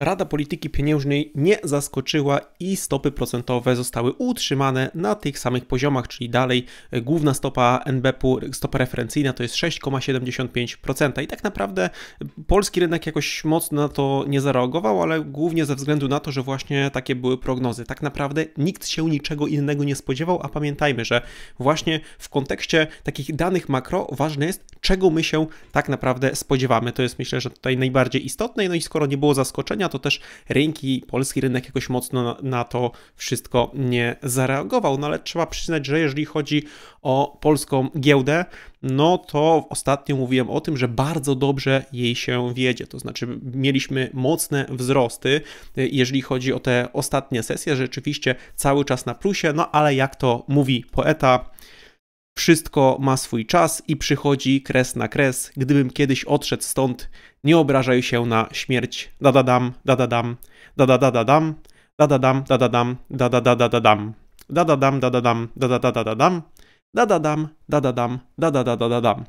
Rada Polityki Pieniężnej nie zaskoczyła i stopy procentowe zostały utrzymane na tych samych poziomach, czyli dalej główna stopa NBP-u, stopa referencyjna to jest 6,75%. I tak naprawdę polski rynek jakoś mocno na to nie zareagował, ale głównie ze względu na to, że właśnie takie były prognozy. Tak naprawdę nikt się niczego innego nie spodziewał, a pamiętajmy, że właśnie w kontekście takich danych makro ważne jest, czego my się tak naprawdę spodziewamy. To jest myślę, że tutaj najbardziej istotne, no i skoro nie było zaskoczenia, to też rynki, polski rynek jakoś mocno na, to wszystko nie zareagował. No ale trzeba przyznać, że jeżeli chodzi o polską giełdę, no to ostatnio mówiłem o tym, że bardzo dobrze jej się wiedzie. To znaczy, mieliśmy mocne wzrosty, jeżeli chodzi o te ostatnie sesje. Rzeczywiście cały czas na plusie, no ale jak to mówi poeta, wszystko ma swój czas i przychodzi kres na kres. Gdybym kiedyś odszedł stąd, nie obrażaj się na śmierć. Da da da da da da da da da da dam, dam, dam, dam, dam, da da dam, da da dam, da da da da da dam.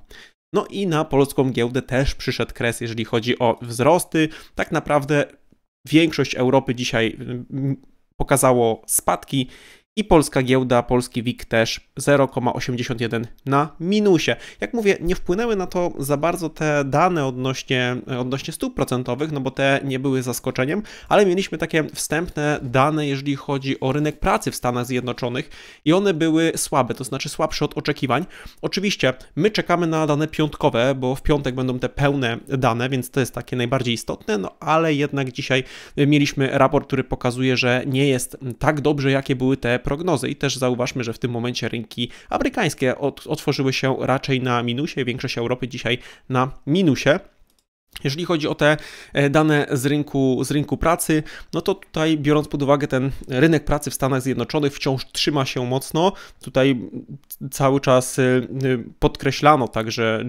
No i na polską giełdę też przyszedł kres, jeżeli chodzi o wzrosty. Tak naprawdę większość Europy dzisiaj pokazało spadki i polska giełda, polski WIG też 0,81 na minusie. Jak mówię, nie wpłynęły na to za bardzo te dane odnośnie, odnośnie stóp procentowych, no bo te nie były zaskoczeniem, ale mieliśmy takie wstępne dane, jeżeli chodzi o rynek pracy w Stanach Zjednoczonych i one były słabe, to znaczy słabsze od oczekiwań. Oczywiście my czekamy na dane piątkowe, bo w piątek będą te pełne dane, więc to jest takie najbardziej istotne, no ale jednak dzisiaj mieliśmy raport, który pokazuje, że nie jest tak dobrze, jakie były te prognozy i też zauważmy, że w tym momencie rynki amerykańskie otworzyły się raczej na minusie, większość Europy dzisiaj na minusie. Jeżeli chodzi o te e, dane z rynku, z rynku pracy, no to tutaj biorąc pod uwagę ten rynek pracy w Stanach Zjednoczonych wciąż trzyma się mocno. Tutaj cały czas e, podkreślano także,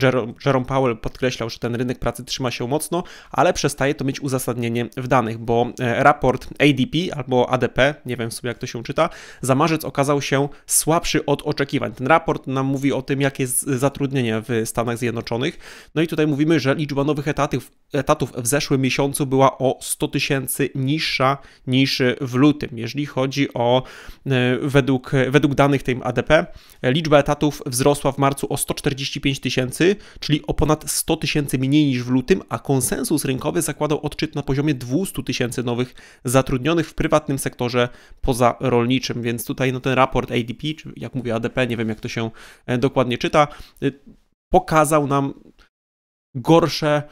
Jerome Powell podkreślał, że ten rynek pracy trzyma się mocno, ale przestaje to mieć uzasadnienie w danych, bo e, raport ADP albo ADP, nie wiem w sumie jak to się czyta, za marzec okazał się słabszy od oczekiwań. Ten raport nam mówi o tym, jakie jest zatrudnienie w Stanach Zjednoczonych. No i tutaj mówimy, że liczba nowych etatów etatów, etatów w zeszłym miesiącu była o 100 tysięcy niższa niż w lutym. Jeżeli chodzi o e, według, według danych tej ADP, liczba etatów wzrosła w marcu o 145 tysięcy, czyli o ponad 100 tysięcy mniej niż w lutym, a konsensus rynkowy zakładał odczyt na poziomie 200 tysięcy nowych zatrudnionych w prywatnym sektorze pozarolniczym, więc tutaj no, ten raport ADP, czy jak mówię ADP, nie wiem jak to się e, dokładnie czyta, e, pokazał nam gorsze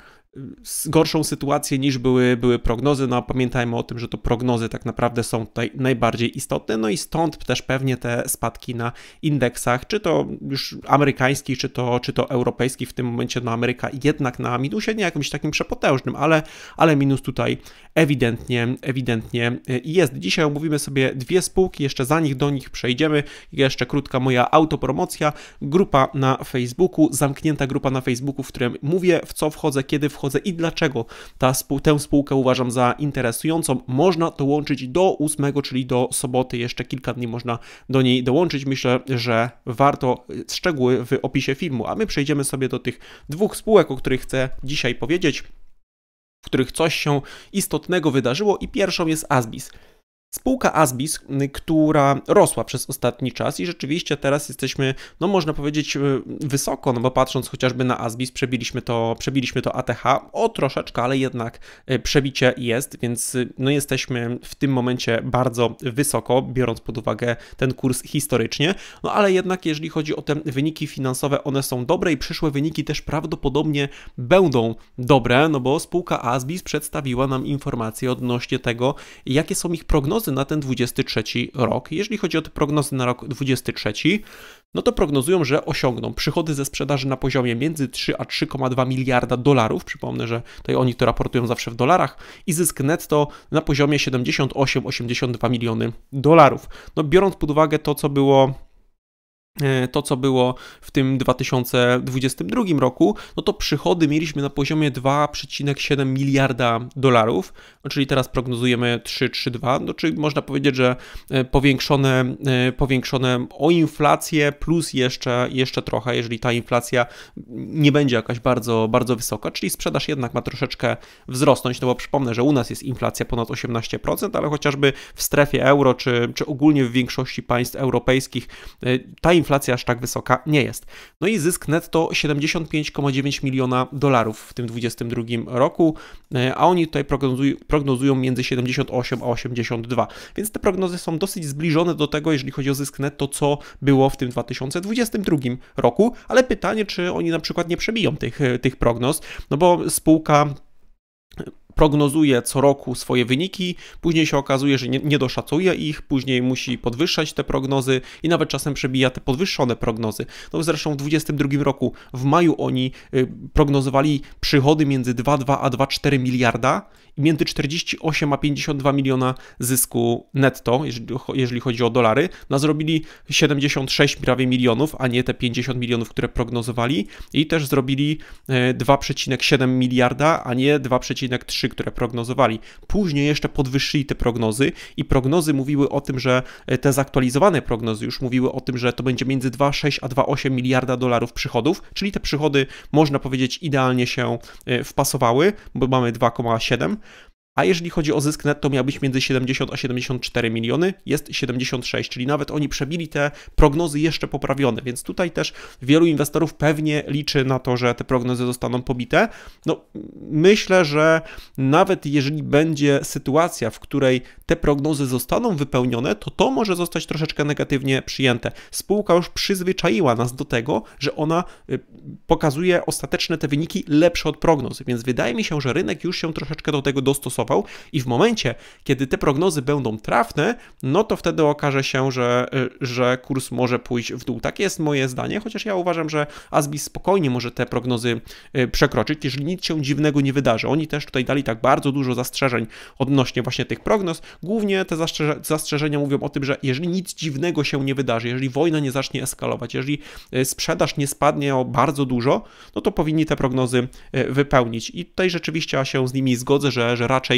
gorszą sytuację niż były, były prognozy. No pamiętajmy o tym, że to prognozy tak naprawdę są tutaj najbardziej istotne, no i stąd też pewnie te spadki na indeksach, czy to już amerykańskich, czy to, czy to europejskich. W tym momencie no Ameryka jednak na minusie, nie jakimś takim przepotężnym, ale, ale minus tutaj ewidentnie, ewidentnie e, jest. Dzisiaj omówimy sobie dwie spółki, jeszcze zanim do nich przejdziemy, jeszcze krótka moja autopromocja, grupa na Facebooku, zamknięta grupa na Facebooku, w której mówię w co wchodzę, kiedy wchodzę i dlaczego ta spół tę spółkę uważam za interesującą. Można to łączyć do 8, czyli do soboty, jeszcze kilka dni można do niej dołączyć. Myślę, że warto e, szczegóły w opisie filmu, a my przejdziemy sobie do tych dwóch spółek, o których chcę dzisiaj powiedzieć w których coś się istotnego wydarzyło i pierwszą jest Asbis. Spółka Asbis, y, która rosła przez ostatni czas i rzeczywiście teraz jesteśmy, no można powiedzieć, y, wysoko, no bo patrząc chociażby na Asbis, przebiliśmy to, przebiliśmy to ATH o troszeczkę, ale jednak y, przebicie jest, więc no jesteśmy w tym momencie bardzo wysoko, biorąc pod uwagę ten kurs historycznie, no ale jednak jeżeli chodzi o te wyniki finansowe, one są dobre i przyszłe wyniki też prawdopodobnie będą dobre, no bo spółka Asbis przedstawiła nam informacje odnośnie tego, jakie są ich prognozy prognozy na ten 23 rok. Jeżeli chodzi o te prognozy na rok 23, no to prognozują, że osiągną przychody ze sprzedaży na poziomie między 3 a 3,2 miliarda dolarów. Przypomnę, że tutaj oni to raportują zawsze w dolarach i zysk netto na poziomie 78-82 miliony dolarów. No biorąc pod uwagę to, co było E, to, co było w tym 2022 roku, no to przychody mieliśmy na poziomie 2,7 miliarda dolarów, no, czyli teraz prognozujemy 3,32, no czyli można powiedzieć, że e, powiększone, e, powiększone o inflację plus jeszcze, jeszcze trochę, jeżeli ta inflacja nie będzie jakaś bardzo, bardzo wysoka, czyli sprzedaż jednak ma troszeczkę wzrosnąć, no bo przypomnę, że u nas jest inflacja ponad 18%, ale chociażby w strefie euro, czy, czy ogólnie w większości państw europejskich ta inflacja inflacja aż tak wysoka nie jest. No i zysk netto 75,9 miliona dolarów w tym 2022 roku, e, a oni tutaj prognozują między 78 a 82. Więc te prognozy są dosyć zbliżone do tego, jeżeli chodzi o zysk netto, co było w tym 2022 roku, ale pytanie, czy oni na przykład nie przebiją tych, e, tych prognoz, no bo spółka prognozuje co roku swoje wyniki, później się okazuje, że nie, nie doszacuje ich, później musi podwyższać te prognozy i nawet czasem przebija te podwyższone prognozy. No zresztą w 2022 roku, w maju oni y, prognozowali przychody między 2,2 a 2,4 miliarda i między 48 a 52 miliona zysku netto, jeżeli chodzi o dolary. No zrobili 76 prawie milionów, a nie te 50 milionów, które prognozowali i też zrobili 2,7 y, miliarda, a nie 2,3 3, które prognozowali. Później jeszcze podwyższyli te prognozy i prognozy mówiły o tym, że e, te zaktualizowane prognozy już mówiły o tym, że to będzie między 2,6 a 2,8 miliarda dolarów przychodów, czyli te przychody można powiedzieć idealnie się e, wpasowały, bo mamy 2,7 a jeżeli chodzi o zysk netto, miał być między 70 a 74 miliony, jest 76, czyli nawet oni przebili te prognozy jeszcze poprawione, więc tutaj też wielu inwestorów pewnie liczy na to, że te prognozy zostaną pobite. No, myślę, że nawet jeżeli będzie sytuacja, w której te prognozy zostaną wypełnione, to to może zostać troszeczkę negatywnie przyjęte. Spółka już przyzwyczaiła nas do tego, że ona y, pokazuje ostateczne te wyniki lepsze od prognozy, więc wydaje mi się, że rynek już się troszeczkę do tego dostosował i w momencie, kiedy te prognozy będą trafne, no to wtedy okaże się, że, y, że kurs może pójść w dół. Takie jest moje zdanie, chociaż ja uważam, że Asbis spokojnie może te prognozy y, przekroczyć, jeżeli nic się dziwnego nie wydarzy. Oni też tutaj dali tak bardzo dużo zastrzeżeń odnośnie właśnie tych prognoz. Głównie te zastrzeże, zastrzeżenia mówią o tym, że jeżeli nic dziwnego się nie wydarzy, jeżeli wojna nie zacznie eskalować, jeżeli y, sprzedaż nie spadnie o bardzo dużo, no to powinni te prognozy wypełnić. I tutaj rzeczywiście ja się z nimi zgodzę, że, że raczej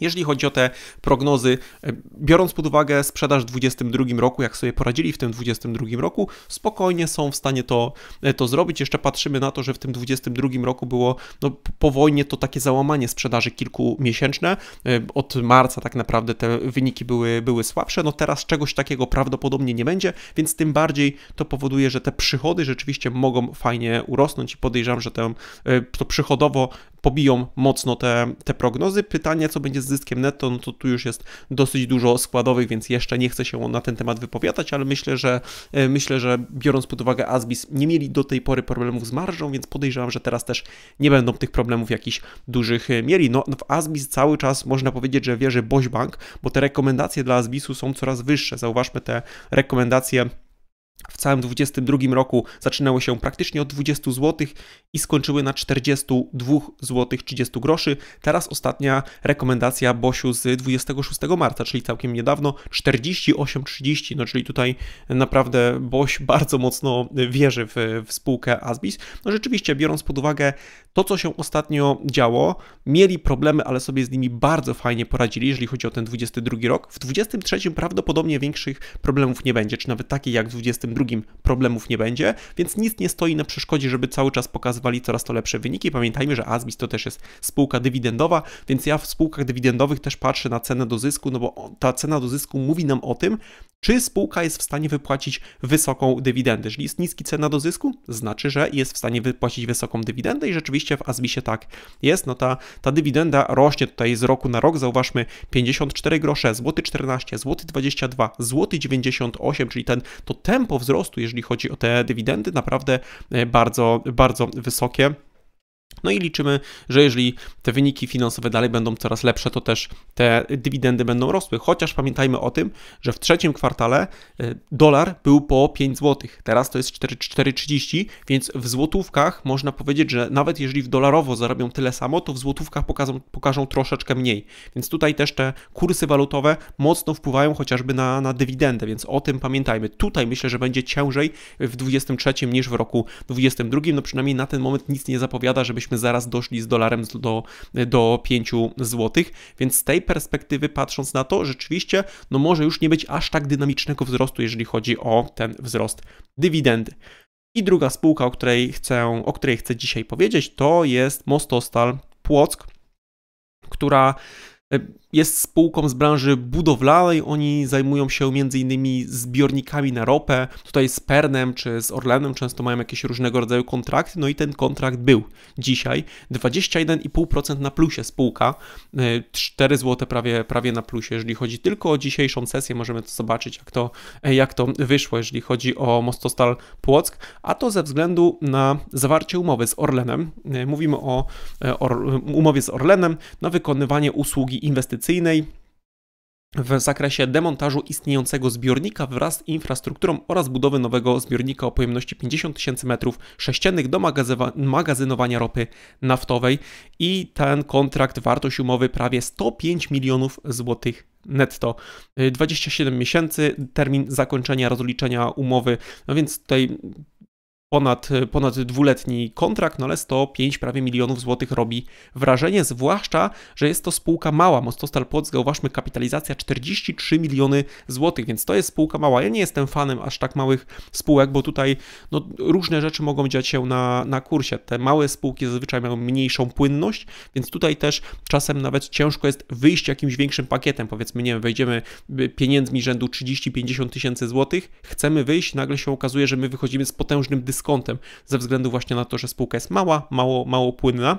jeżeli chodzi o te prognozy, e, biorąc pod uwagę sprzedaż w 2022 roku, jak sobie poradzili w tym 2022 roku, spokojnie są w stanie to, e, to zrobić. Jeszcze patrzymy na to, że w tym 2022 roku było no, po wojnie to takie załamanie sprzedaży kilkumiesięczne. E, od marca tak naprawdę te wyniki były, były słabsze. No teraz czegoś takiego prawdopodobnie nie będzie, więc tym bardziej to powoduje, że te przychody rzeczywiście mogą fajnie urosnąć i podejrzewam, że to przychodowo pobiją mocno te, te prognozy. Pytanie, co będzie z zyskiem netto, no to tu już jest dosyć dużo składowych, więc jeszcze nie chcę się na ten temat wypowiadać, ale myślę, że e, myślę, że biorąc pod uwagę Asbis, nie mieli do tej pory problemów z marżą, więc podejrzewam, że teraz też nie będą tych problemów jakichś dużych e, mieli. No w Asbis cały czas można powiedzieć, że wierzy Bośbank, bo te rekomendacje dla Asbisu są coraz wyższe. Zauważmy te rekomendacje w całym 2022 roku zaczynały się praktycznie od 20 zł i skończyły na 42 zł 30 groszy. Teraz ostatnia rekomendacja Bosiu z 26 marca, czyli całkiem niedawno 48,30. No czyli tutaj naprawdę Boś bardzo mocno wierzy w, w spółkę Asbis. No rzeczywiście biorąc pod uwagę to, co się ostatnio działo, mieli problemy, ale sobie z nimi bardzo fajnie poradzili, jeżeli chodzi o ten 22 rok. W 23 prawdopodobnie większych problemów nie będzie, czy nawet takich jak w 22 problemów nie będzie, więc nic nie stoi na przeszkodzie, żeby cały czas pokazywali coraz to lepsze wyniki. Pamiętajmy, że Asbis to też jest spółka dywidendowa, więc ja w spółkach dywidendowych też patrzę na cenę do zysku, no bo ta cena do zysku mówi nam o tym, czy spółka jest w stanie wypłacić wysoką dywidendę? Jeżeli jest niski cena do zysku, znaczy, że jest w stanie wypłacić wysoką dywidendę i rzeczywiście w Azbisie tak jest. No ta, ta dywidenda rośnie tutaj z roku na rok. Zauważmy 54 grosze, złoty 14, złoty 22, złoty 98, czyli ten, to tempo wzrostu, jeżeli chodzi o te dywidendy, naprawdę e, bardzo, bardzo wysokie. No i liczymy, że jeżeli te wyniki finansowe dalej będą coraz lepsze, to też te dywidendy będą rosły. Chociaż pamiętajmy o tym, że w trzecim kwartale y, dolar był po 5 zł, teraz to jest 4,30, więc w złotówkach można powiedzieć, że nawet jeżeli w dolarowo zarobią tyle samo, to w złotówkach pokażą, pokażą troszeczkę mniej. Więc tutaj też te kursy walutowe mocno wpływają chociażby na, na dywidendę, więc o tym pamiętajmy. Tutaj myślę, że będzie ciężej w 23 niż w roku 22. No przynajmniej na ten moment nic nie zapowiada, żebyśmy byśmy zaraz doszli z dolarem do, do 5 zł, więc z tej perspektywy patrząc na to, rzeczywiście, no może już nie być aż tak dynamicznego wzrostu, jeżeli chodzi o ten wzrost dywidendy. I druga spółka, o której chcę, o której chcę dzisiaj powiedzieć, to jest Mostostal Płock, która e, jest spółką z branży budowlanej. Oni zajmują się m.in. zbiornikami na ropę. Tutaj z Pernem czy z Orlenem często mają jakieś różnego rodzaju kontrakty. No i ten kontrakt był dzisiaj 21,5% na plusie spółka. 4 y, zł prawie, prawie na plusie. Jeżeli chodzi tylko o dzisiejszą sesję, możemy to zobaczyć, jak to, jak to wyszło, jeżeli chodzi o Mostostal Płock. A to ze względu na zawarcie umowy z Orlenem. Y, mówimy o, e, o umowie z Orlenem na wykonywanie usługi inwestycyjnej inwestycyjnej w zakresie demontażu istniejącego zbiornika wraz z infrastrukturą oraz budowy nowego zbiornika o pojemności 50 tysięcy metrów sześciennych do magazynowania ropy naftowej i ten kontrakt, wartość umowy prawie 105 milionów złotych netto. 27 y, miesięcy, termin zakończenia rozliczenia umowy, no więc tutaj ponad, y, ponad dwuletni kontrakt, no ale 105 prawie milionów złotych robi wrażenie, zwłaszcza, że jest to spółka mała. Mostostal Płock, zauważmy, kapitalizacja 43 miliony złotych, więc to jest spółka mała. Ja nie jestem fanem aż tak małych spółek, bo tutaj no, różne rzeczy mogą dziać się na, na kursie. Te małe spółki zazwyczaj mają mniejszą płynność, więc tutaj też czasem nawet ciężko jest wyjść jakimś większym pakietem. Powiedzmy, nie wiem, wejdziemy y, pieniędzmi rzędu 30-50 tysięcy złotych, chcemy wyjść, nagle się okazuje, że my wychodzimy z potężnym dystansem dyskontem, ze względu właśnie na to, że spółka jest mała, mało, mało płynna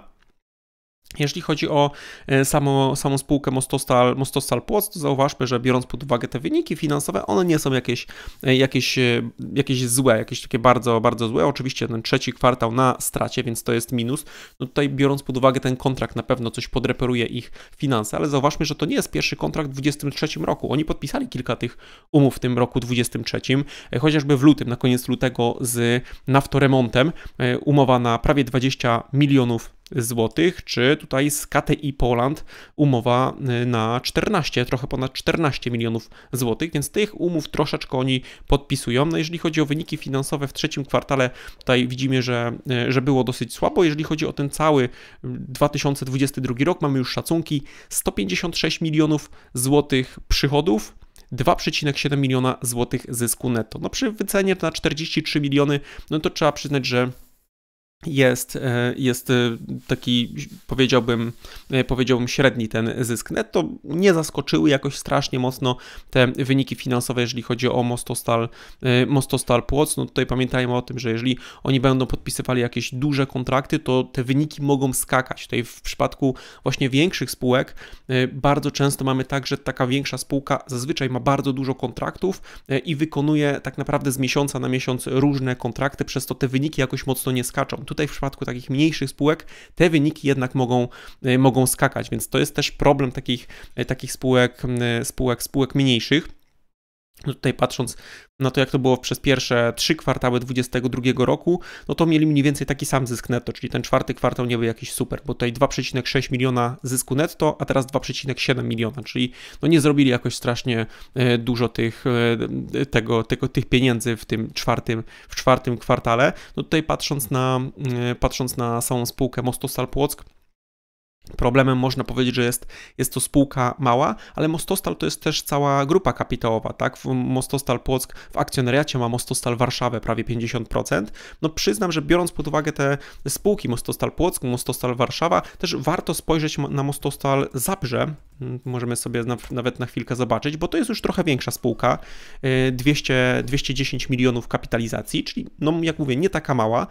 jeśli chodzi o e, samą spółkę Mostostal, Mostostal Płoc, to zauważmy, że biorąc pod uwagę te wyniki finansowe, one nie są jakieś, e, jakieś, e, jakieś złe, jakieś takie bardzo, bardzo złe. Oczywiście ten trzeci kwartał na stracie, więc to jest minus. No tutaj biorąc pod uwagę ten kontrakt, na pewno coś podreperuje ich finanse, ale zauważmy, że to nie jest pierwszy kontrakt w 2023 roku. Oni podpisali kilka tych umów w tym roku 2023, chociażby w lutym, na koniec lutego z naftoremontem, umowa na prawie 20 milionów złotych, czy tutaj z KTI Poland umowa y, na 14, trochę ponad 14 milionów złotych, więc tych umów troszeczkę oni podpisują. No jeżeli chodzi o wyniki finansowe w trzecim kwartale, tutaj widzimy, że, y, że było dosyć słabo. Jeżeli chodzi o ten cały 2022 y, rok, mamy już szacunki 156 milionów złotych przychodów, 2,7 miliona złotych zysku netto. No przy wycenie na 43 miliony, no to trzeba przyznać, że jest, e, jest e, taki, powiedziałbym, e, powiedziałbym, średni ten zysk netto. Nie zaskoczyły jakoś strasznie mocno te wyniki finansowe, jeżeli chodzi o Mostostal, Mostostal Płoc. No tutaj pamiętajmy o tym, że jeżeli oni będą podpisywali jakieś duże kontrakty, to te wyniki mogą skakać. Tutaj w przypadku właśnie większych spółek bardzo często mamy tak, że taka większa spółka zazwyczaj ma bardzo dużo kontraktów i wykonuje tak naprawdę z miesiąca na miesiąc różne kontrakty, przez to te wyniki jakoś mocno nie skaczą. Tutaj w przypadku takich mniejszych spółek te wyniki jednak mogą, e, mogą skakać, więc to jest też problem takich, e, takich spółek, e, spółek, spółek mniejszych. No tutaj patrząc na to, jak to było przez pierwsze trzy kwartały 2022 roku, no to mieli mniej więcej taki sam zysk netto, czyli ten czwarty kwartał nie był jakiś super, bo tutaj 2,6 miliona zysku netto, a teraz 2,7 miliona, czyli no nie zrobili jakoś strasznie e, dużo tych, e, tego, tego, tych pieniędzy w tym czwartym, w czwartym kwartale. No tutaj patrząc na, e, patrząc na samą spółkę Mostostal Płock, Problemem można powiedzieć, że jest, jest to spółka mała, ale Mostostal to jest też cała grupa kapitałowa, tak? Mostostal Płock w akcjonariacie ma Mostostal Warszawę prawie 50%. No przyznam, że biorąc pod uwagę te spółki Mostostal Płock, Mostostal Warszawa, też warto spojrzeć na Mostostal Zabrze, możemy sobie nawet na chwilkę zobaczyć, bo to jest już trochę większa spółka, 200, y, 210 milionów kapitalizacji, czyli no jak mówię, nie taka mała.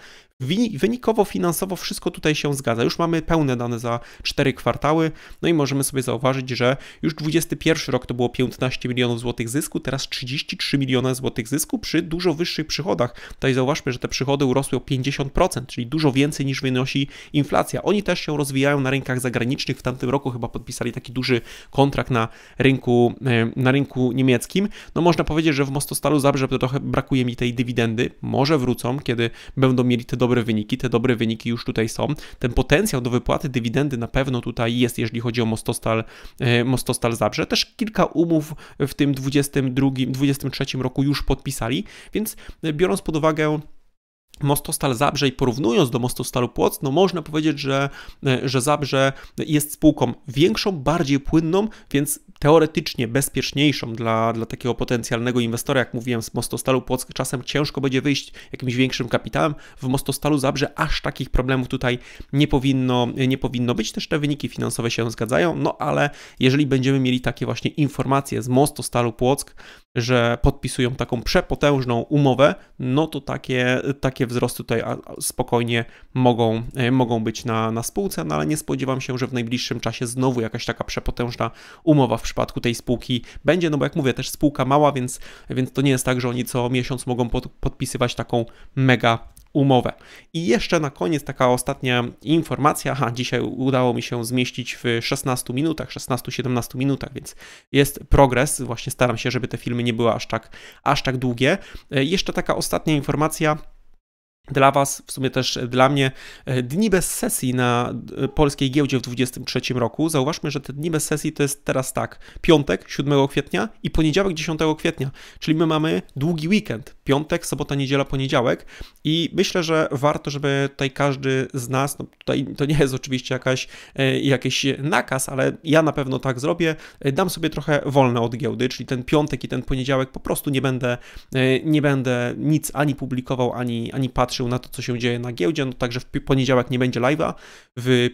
Wynikowo, finansowo wszystko tutaj się zgadza. Już mamy pełne dane za 4 kwartały, no i możemy sobie zauważyć, że już 21 rok to było 15 milionów złotych zysku, teraz 33 miliony złotych zysku przy dużo wyższych przychodach. Tutaj zauważmy, że te przychody urosły o 50%, czyli dużo więcej niż wynosi inflacja. Oni też się rozwijają na rynkach zagranicznych. W tamtym roku chyba podpisali taki duży kontrakt na rynku, e, na rynku niemieckim. No można powiedzieć, że w Mostostalu Zabrze trochę brakuje mi tej dywidendy. Może wrócą, kiedy będą mieli te dobre wyniki. Te dobre wyniki już tutaj są. Ten potencjał do wypłaty dywidendy na pewno tutaj jest, jeżeli chodzi o Mostostal, e, Mostostal Zabrze. Też kilka umów w tym 22, 23 roku już podpisali, więc e, biorąc pod uwagę Mostostal Zabrze i porównując do Mostostalu Płoc, no można powiedzieć, że, e, że Zabrze jest spółką większą, bardziej płynną, więc teoretycznie bezpieczniejszą dla, dla takiego potencjalnego inwestora. Jak mówiłem, z Mostostalu Płock czasem ciężko będzie wyjść jakimś większym kapitałem. W Mostostalu Zabrze aż takich problemów tutaj nie powinno, nie powinno być. Też te wyniki finansowe się zgadzają, no ale jeżeli będziemy mieli takie właśnie informacje z Mostostalu Płock, że podpisują taką przepotężną umowę, no to takie, takie wzrosty tutaj spokojnie mogą, e, mogą być na, na spółce, no ale nie spodziewam się, że w najbliższym czasie znowu jakaś taka przepotężna umowa w przypadku tej spółki będzie, no bo jak mówię, też spółka mała, więc, więc to nie jest tak, że oni co miesiąc mogą pod, podpisywać taką mega umowę. I jeszcze na koniec taka ostatnia informacja. Aha, dzisiaj udało mi się zmieścić w 16 minutach, 16-17 minutach, więc jest progres. Właśnie staram się, żeby te filmy nie były aż tak, aż tak długie. E, jeszcze taka ostatnia informacja dla Was, w sumie też dla mnie, e, dni bez sesji na e, polskiej giełdzie w 2023 roku. Zauważmy, że te dni bez sesji to jest teraz tak: piątek 7 kwietnia i poniedziałek 10 kwietnia, czyli my mamy długi weekend piątek, sobota, niedziela, poniedziałek i myślę, że warto, żeby tutaj każdy z nas, no tutaj to nie jest oczywiście jakaś, e, jakiś nakaz, ale ja na pewno tak zrobię, e, dam sobie trochę wolne od giełdy, czyli ten piątek i ten poniedziałek po prostu nie będę, e, nie będę nic ani publikował, ani, ani patrzył na to, co się dzieje na giełdzie, no także w poniedziałek nie będzie live'a, w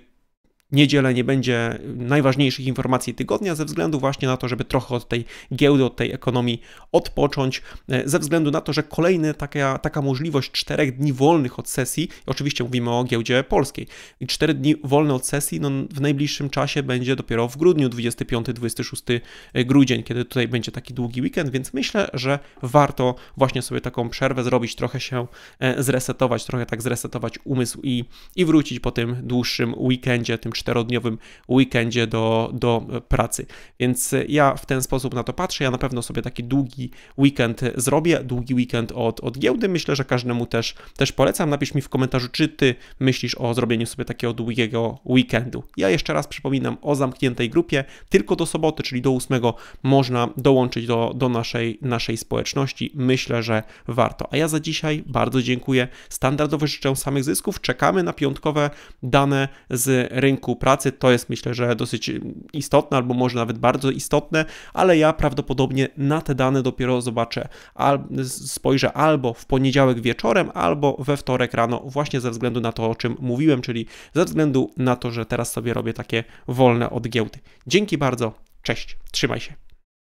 niedzielę nie będzie najważniejszych informacji tygodnia, ze względu właśnie na to, żeby trochę od tej giełdy, od tej ekonomii odpocząć, e, ze względu na to, że kolejna taka, taka możliwość czterech dni wolnych od sesji, oczywiście mówimy o giełdzie polskiej, i cztery dni wolne od sesji no, w najbliższym czasie będzie dopiero w grudniu, 25-26 e, grudzień, kiedy tutaj będzie taki długi weekend, więc myślę, że warto właśnie sobie taką przerwę zrobić, trochę się e, zresetować, trochę tak zresetować umysł i, i wrócić po tym dłuższym weekendzie, tym 4 czterodniowym weekendzie do, do pracy. Więc e, ja w ten sposób na to patrzę. Ja na pewno sobie taki długi weekend zrobię, długi weekend od, od giełdy. Myślę, że każdemu też, też polecam. Napisz mi w komentarzu, czy ty myślisz o zrobieniu sobie takiego długiego weekendu. Ja jeszcze raz przypominam o zamkniętej grupie. Tylko do soboty, czyli do 8 można dołączyć do, do naszej, naszej społeczności. Myślę, że warto. A ja za dzisiaj bardzo dziękuję. Standardowo życzę samych zysków. Czekamy na piątkowe dane z rynku współpracy. To jest myślę, że dosyć istotne, albo może nawet bardzo istotne, ale ja prawdopodobnie na te dane dopiero zobaczę, al, spojrzę albo w poniedziałek wieczorem, albo we wtorek rano, właśnie ze względu na to, o czym mówiłem, czyli ze względu na to, że teraz sobie robię takie wolne od giełdy. Dzięki bardzo, cześć, trzymaj się.